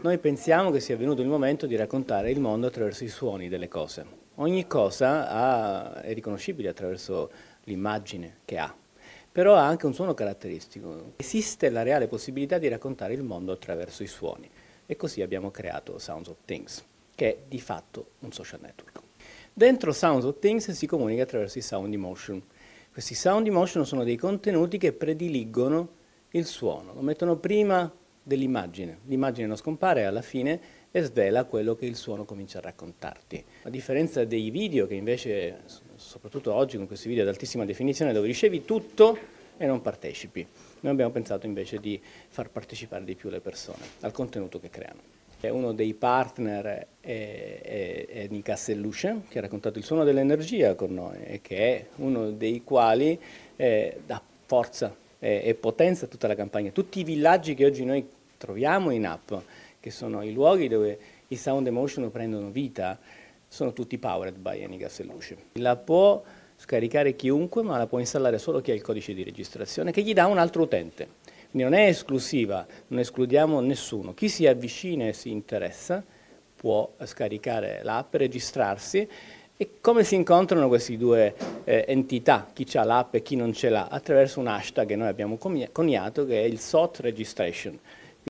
Noi pensiamo che sia venuto il momento di raccontare il mondo attraverso i suoni delle cose. Ogni cosa ha, è riconoscibile attraverso l'immagine che ha, però ha anche un suono caratteristico. Esiste la reale possibilità di raccontare il mondo attraverso i suoni e così abbiamo creato Sounds of Things, che è di fatto un social network. Dentro Sounds of Things si comunica attraverso i sound emotion. Questi sound emotion sono dei contenuti che prediligono il suono, lo mettono prima dell'immagine. L'immagine non scompare alla fine e svela quello che il suono comincia a raccontarti. A differenza dei video che invece, soprattutto oggi con questi video ad altissima definizione, dove ricevi tutto e non partecipi. Noi abbiamo pensato invece di far partecipare di più le persone al contenuto che creano. Uno dei partner è, eh, è, eh, è eh, Nika Selluscia, che ha raccontato il suono dell'energia con noi e che è uno dei quali dà forza e potenza a tutta la campagna. Tutti i villaggi che oggi noi troviamo in app, che sono i luoghi dove i sound emotion prendono vita, sono tutti powered by Enigas e Luce. La può scaricare chiunque, ma la può installare solo chi ha il codice di registrazione, che gli dà un altro utente. Quindi non è esclusiva, non escludiamo nessuno. Chi si avvicina e si interessa può scaricare l'app, registrarsi e come si incontrano queste due eh, entità, chi ha l'app e chi non ce l'ha? Attraverso un hashtag che noi abbiamo coniato che è il SOT Registration.